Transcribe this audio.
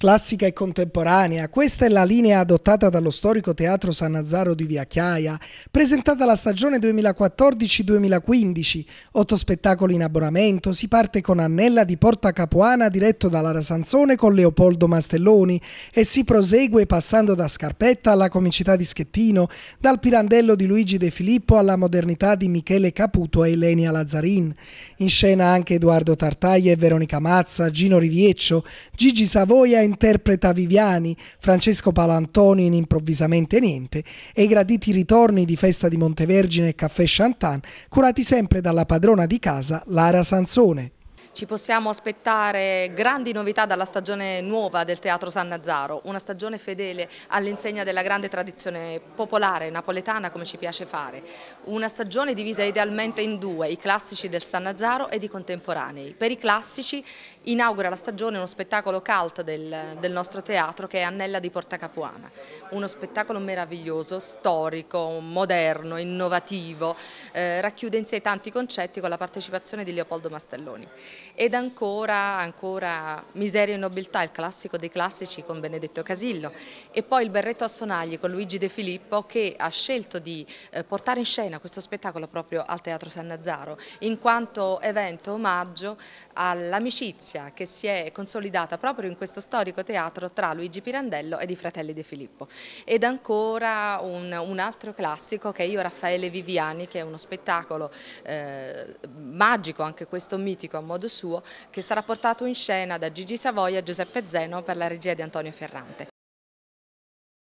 classica e contemporanea. Questa è la linea adottata dallo storico Teatro San Nazzaro di Via Chiaia, presentata la stagione 2014-2015, otto spettacoli in abbonamento, si parte con Annella di Porta Capuana diretto da Lara Sanzone con Leopoldo Mastelloni e si prosegue passando da Scarpetta alla comicità di Schettino, dal Pirandello di Luigi De Filippo alla modernità di Michele Caputo e Elenia Lazzarin. In scena anche Edoardo Tartaglia e Veronica Mazza, Gino Rivieccio, Gigi Savoia e interpreta Viviani, Francesco Palantoni in Improvvisamente Niente e i graditi ritorni di Festa di Montevergine e Caffè Chantan, curati sempre dalla padrona di casa Lara Sansone. Ci possiamo aspettare grandi novità dalla stagione nuova del Teatro San Nazaro, una stagione fedele all'insegna della grande tradizione popolare napoletana come ci piace fare, una stagione divisa idealmente in due, i classici del San Nazaro ed i contemporanei. Per i classici inaugura la stagione uno spettacolo cult del, del nostro teatro che è Annella di Porta Capuana, uno spettacolo meraviglioso, storico, moderno, innovativo, eh, racchiude in sé tanti concetti con la partecipazione di Leopoldo Mastelloni ed ancora, ancora Miseria e nobiltà, il classico dei classici con Benedetto Casillo e poi il berretto a sonagli con Luigi De Filippo che ha scelto di eh, portare in scena questo spettacolo proprio al Teatro San Nazzaro in quanto evento omaggio all'amicizia che si è consolidata proprio in questo storico teatro tra Luigi Pirandello ed i fratelli De Filippo ed ancora un, un altro classico che è Io Raffaele Viviani che è uno spettacolo eh, magico anche questo mitico a modo suo che sarà portato in scena da Gigi Savoia e Giuseppe Zeno per la regia di Antonio Ferrante.